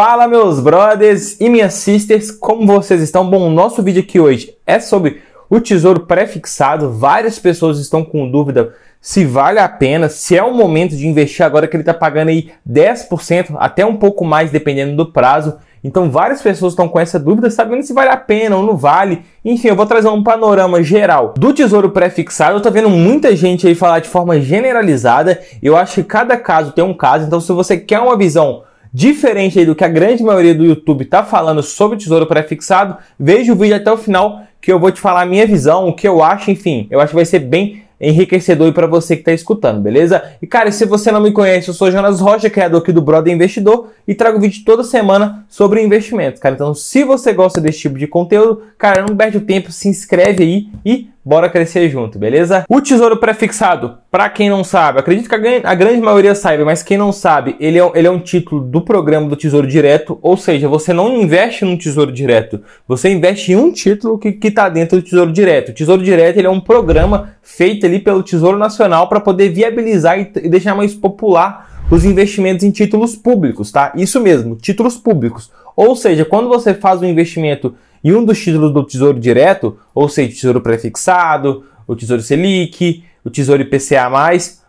Fala meus brothers e minhas sisters, como vocês estão? Bom, o nosso vídeo aqui hoje é sobre o tesouro pré-fixado. Várias pessoas estão com dúvida se vale a pena, se é o momento de investir agora que ele está pagando aí 10%, até um pouco mais dependendo do prazo. Então várias pessoas estão com essa dúvida, sabendo se vale a pena ou não vale. Enfim, eu vou trazer um panorama geral do tesouro pré-fixado. Eu tô vendo muita gente aí falar de forma generalizada. Eu acho que cada caso tem um caso, então se você quer uma visão diferente do que a grande maioria do YouTube está falando sobre o tesouro pré-fixado, veja o vídeo até o final que eu vou te falar a minha visão, o que eu acho, enfim, eu acho que vai ser bem enriquecedor para você que está escutando, beleza? E cara, se você não me conhece, eu sou Jonas Rocha, criador aqui do Brother Investidor e trago vídeo toda semana sobre investimentos, cara. Então, se você gosta desse tipo de conteúdo, cara, não perde o tempo, se inscreve aí e bora crescer junto, beleza? O tesouro prefixado, para quem não sabe, acredito que a, grande maioria saiba, mas quem não sabe, ele é, ele é um título do programa do Tesouro Direto, ou seja, você não investe num Tesouro Direto, você investe em um título que está dentro do Tesouro Direto. O Tesouro Direto ele é um programa feito ali pelo Tesouro Nacional para poder viabilizar e, e deixar mais popular os investimentos em títulos públicos, tá? Isso mesmo, títulos públicos. Ou seja, quando você faz um investimento e um dos títulos do Tesouro Direto, ou seja, o Tesouro Prefixado, o Tesouro Selic, o Tesouro IPCA+,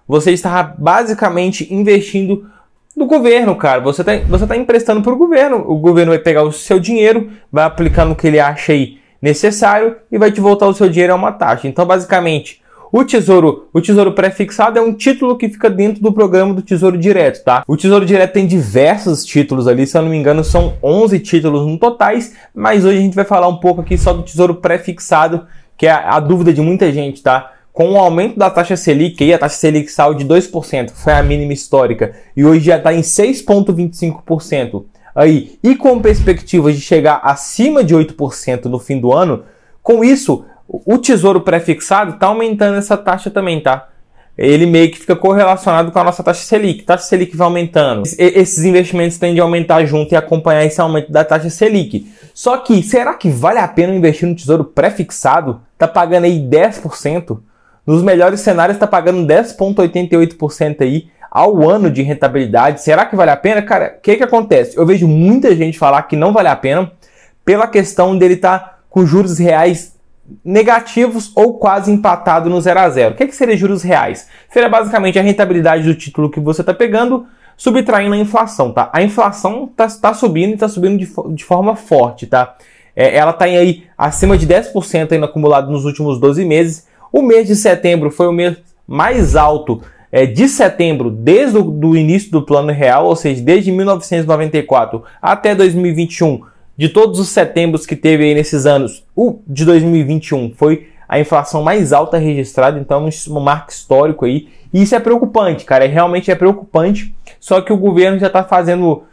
você está basicamente investindo no governo, cara. Você está você tá emprestando para o governo. O governo vai pegar o seu dinheiro, vai aplicar no que ele acha aí necessário e vai te voltar o seu dinheiro a uma taxa. Então, basicamente, o tesouro, o tesouro pré-fixado é um título que fica dentro do programa do Tesouro Direto, tá? O Tesouro Direto tem diversos títulos ali, se eu não me engano, são 11 títulos no totais, mas hoje a gente vai falar um pouco aqui só do Tesouro pré-fixado, que é a, a dúvida de muita gente, tá? com o aumento da taxa Selic, aí a taxa Selic saiu de 2%, foi a mínima histórica, e hoje já está em 6,25%. Aí, e com perspectivas de chegar acima de 8% no fim do ano, com isso, o tesouro pré-fixado está aumentando essa taxa também, tá? Ele meio que fica correlacionado com a nossa taxa Selic. Taxa Selic vai aumentando. Esses investimentos tendem a aumentar junto e acompanhar esse aumento da taxa Selic. Só que, será que vale a pena investir no tesouro pré-fixado? Tá pagando aí 10%? Nos melhores cenários está pagando 10,88% aí ao ano de rentabilidade. Será que vale a pena? Cara, o que, que acontece? Eu vejo muita gente falar que não vale a pena pela questão dele estar tá com juros reais negativos ou quase empatado no 0 a 0. O que, é que seria juros reais? Seria basicamente a rentabilidade do título que você está pegando subtraindo a inflação, tá? A inflação está tá subindo e está subindo de, de, forma forte, tá? É, ela está aí acima de 10% ainda acumulado nos últimos 12 meses. O mês de setembro foi o mês mais alto é, de setembro desde o do início do Plano Real, ou seja, desde 1994 até 2021 de todos os setembros que teve aí nesses anos, o de 2021 foi a inflação mais alta registrada, então é um marco histórico aí. E isso é preocupante, cara, é realmente é preocupante. Só que o governo já está fazendo,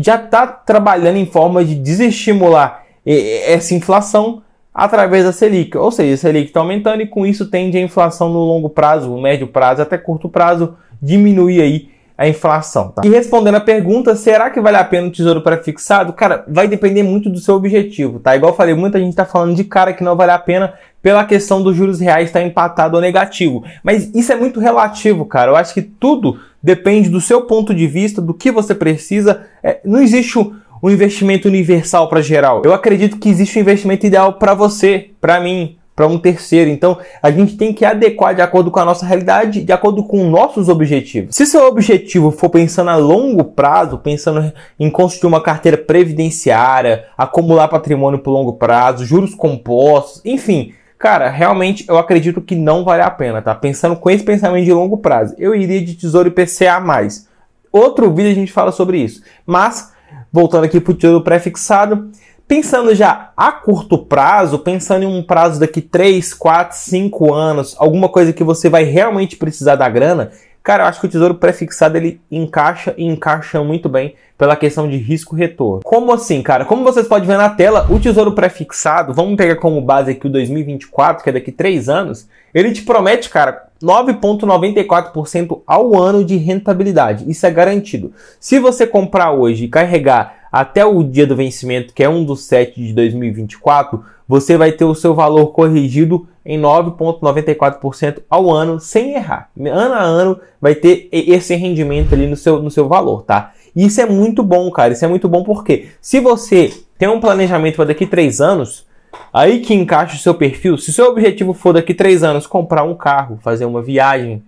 já está trabalhando em forma de desestimular essa inflação através da Selic. Ou seja, a Selic está aumentando e com isso tende a inflação no longo prazo, no médio prazo, até curto prazo, diminuir aí a inflação. Tá? E respondendo a pergunta, será que vale a pena o tesouro fixado, Cara, vai depender muito do seu objetivo, tá? Igual eu falei, muita gente tá falando de cara que não vale a pena pela questão dos juros reais estar tá empatado ou negativo. Mas isso é muito relativo, cara. Eu acho que tudo depende do seu ponto de vista, do que você precisa. É, não existe um um investimento universal para geral. Eu acredito que existe um investimento ideal para você, para mim, para um terceiro. Então, a gente tem que adequar de acordo com a nossa realidade, de acordo com nossos objetivos. Se seu objetivo for pensando a longo prazo, pensando em construir uma carteira previdenciária, acumular patrimônio por longo prazo, juros compostos, enfim, Cara, realmente eu acredito que não vale a pena, tá? Pensando com esse pensamento de longo prazo, eu iria de tesouro IPCA mais. Outro vídeo a gente fala sobre isso. Mas, voltando aqui para o tesouro pré-fixado, Pensando já a curto prazo, pensando em um prazo daqui 3, 4, 5 anos, alguma coisa que você vai realmente precisar da grana, cara, eu acho que o tesouro prefixado ele encaixa e encaixa muito bem pela questão de risco-retorno. Como assim, cara? Como vocês podem ver na tela, o tesouro prefixado, vamos pegar como base aqui o 2024, que é daqui 3 anos, ele te promete, cara, 9,94% ao ano de rentabilidade. Isso é garantido. Se você comprar hoje e carregar até o dia do vencimento, que é 1 do 7 de 2024, você vai ter o seu valor corrigido em 9,94% ao ano, sem errar. Ano a ano vai ter esse rendimento ali no seu, no seu valor, tá? isso é muito bom, cara. Isso é muito bom porque se você tem um planejamento para daqui 3 anos, aí que encaixa o seu perfil, se o seu objetivo for daqui 3 anos comprar um carro, fazer uma viagem,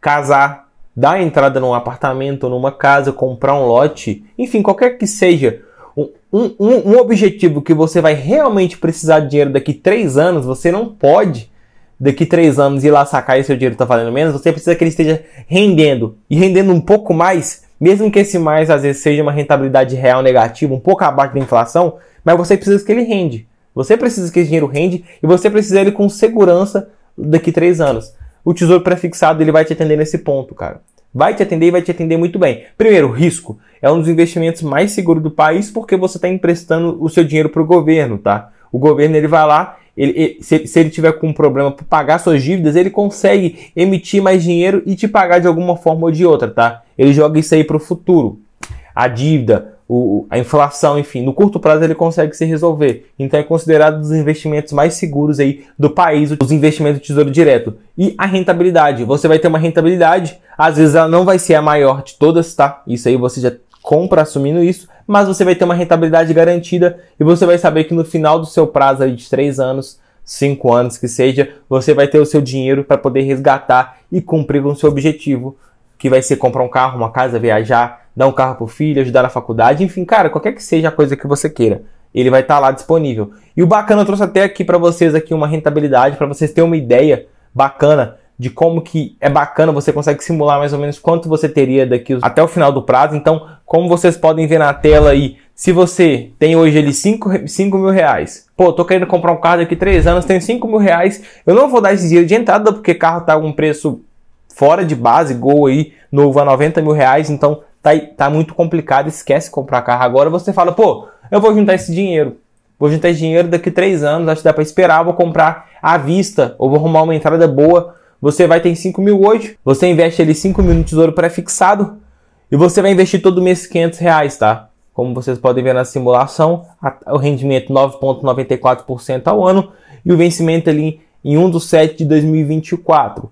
casar, dar entrada num apartamento, numa casa, comprar um lote, enfim, qualquer que seja um, um, um objetivo que você vai realmente precisar de dinheiro daqui três anos, você não pode daqui três anos ir lá sacar e seu dinheiro está valendo menos, você precisa que ele esteja rendendo e rendendo um pouco mais, mesmo que esse mais às vezes seja uma rentabilidade real negativa, um pouco abaixo da inflação, mas você precisa que ele rende. Você precisa que esse dinheiro rende e você precisa ele com segurança daqui três anos o tesouro prefixado ele vai te atender nesse ponto, cara. Vai te atender e vai te atender muito bem. Primeiro, risco. É um dos investimentos mais seguros do país porque você está emprestando o seu dinheiro para o governo, tá? O governo ele vai lá, ele, se, se, ele tiver com um problema para pagar suas dívidas, ele consegue emitir mais dinheiro e te pagar de alguma forma ou de outra, tá? Ele joga isso aí para o futuro. A dívida, o, a inflação, enfim, no curto prazo ele consegue se resolver. Então é considerado um dos investimentos mais seguros aí do país, os investimentos do Tesouro Direto. E a rentabilidade, você vai ter uma rentabilidade, às vezes ela não vai ser a maior de todas, tá? Isso aí você já compra assumindo isso, mas você vai ter uma rentabilidade garantida e você vai saber que no final do seu prazo aí de 3 anos, 5 anos que seja, você vai ter o seu dinheiro para poder resgatar e cumprir com o seu objetivo, que vai ser comprar um carro, uma casa, viajar, dar um carro pro filho, ajudar na faculdade, enfim, cara, qualquer que seja a coisa que você queira, ele vai estar tá lá disponível. E o bacana eu trouxe até aqui para vocês aqui uma rentabilidade para vocês terem uma ideia bacana de como que é bacana, você consegue simular mais ou menos quanto você teria daqui até o final do prazo. Então, como vocês podem ver na tela aí, se você tem hoje ali 5, mil reais, pô, tô querendo comprar um carro daqui 3 anos, tenho 5 mil reais, eu não vou dar esse dinheiro de entrada porque carro tá um preço fora de base, gol aí, novo a 90 mil reais, então tá, tá muito complicado, esquece comprar carro agora. Você fala, pô, eu vou juntar esse dinheiro. Vou juntar esse dinheiro daqui três anos, acho que dá para esperar, vou comprar à vista, ou vou arrumar uma entrada boa. Você vai ter 5 mil hoje, você investe ali 5 mil no tesouro pré-fixado e você vai investir todo mês 500 reais, tá? Como vocês podem ver na simulação, o rendimento 9,94% ao ano e o vencimento ali em 1 do 7 de 2024.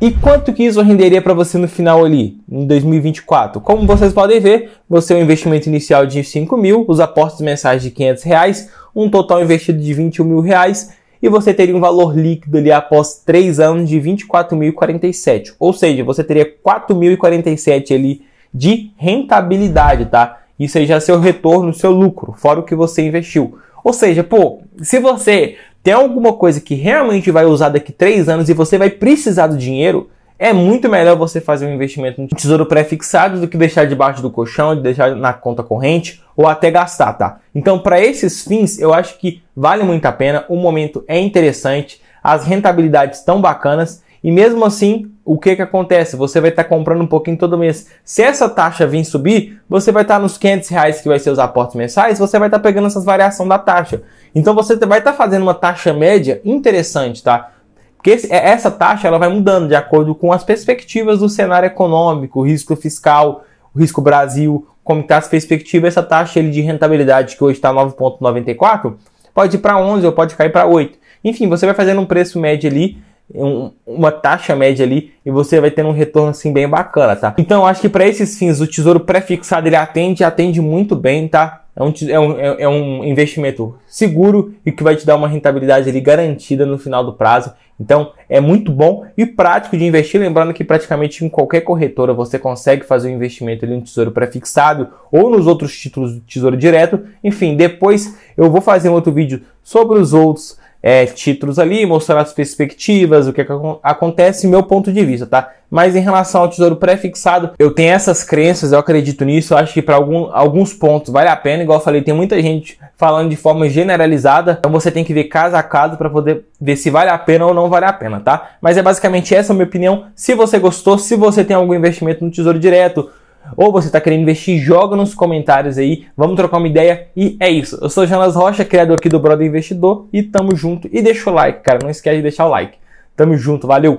E quanto que isso renderia para você no final ali, em 2024? Como vocês podem ver, você tem é um investimento inicial de 5 mil, os aportes mensais de 500 reais, um total investido de 21 mil reais, e você teria um valor líquido ali após 3 anos de 24.047. Ou seja, você teria 4.047 ali de rentabilidade, tá? Isso aí já é seu retorno, seu lucro, fora o que você investiu. Ou seja, pô, se você tem alguma coisa que realmente vai usar daqui três anos e você vai precisar do dinheiro, é muito melhor você fazer um investimento no tesouro pré-fixado do que deixar debaixo do colchão, deixar na conta corrente ou até gastar, tá? Então, para esses fins, eu acho que vale muito a pena, o momento é interessante, as rentabilidades estão bacanas e mesmo assim, o que, que acontece? Você vai estar tá comprando um pouquinho todo mês. Se essa taxa vir subir, você vai estar tá nos 500 reais que vai ser os aportes mensais, você vai estar tá pegando essas variações da taxa. Então você vai estar tá fazendo uma taxa média interessante, tá? Porque é, essa taxa ela vai mudando de acordo com as perspectivas do cenário econômico, risco fiscal, o risco Brasil, como está as perspectivas, essa taxa ele, de rentabilidade que hoje está 9,94, pode ir para 11 ou pode cair para 8. Enfim, você vai fazendo um preço médio ali é um, uma taxa média ali e você vai ter um retorno assim bem bacana, tá? Então acho que para esses fins o tesouro pré-fixado ele atende, atende muito bem, tá? É um, é, um, é um investimento seguro e que vai te dar uma rentabilidade ali garantida no final do prazo. Então é muito bom e prático de investir. Lembrando que praticamente em qualquer corretora você consegue fazer um investimento ali no tesouro pré-fixado ou nos outros títulos do tesouro direto. Enfim, depois eu vou fazer um outro vídeo sobre os outros é, títulos ali, mostrar as perspectivas, o que, é que acontece, meu ponto de vista, tá? Mas em relação ao tesouro pré-fixado, eu tenho essas crenças, eu acredito nisso, eu acho que para algum, alguns pontos vale a pena, igual eu falei, tem muita gente falando de forma generalizada, então você tem que ver caso a caso para poder ver se vale a pena ou não vale a pena, tá? Mas é basicamente essa a minha opinião. Se você gostou, se você tem algum investimento no Tesouro Direto, ou você está querendo investir, joga nos comentários aí, vamos trocar uma ideia e é isso. Eu sou Jonas Rocha, criador aqui do Brother Investidor e tamo junto. E deixa o like, cara, não esquece de deixar o like. Tamo junto, valeu!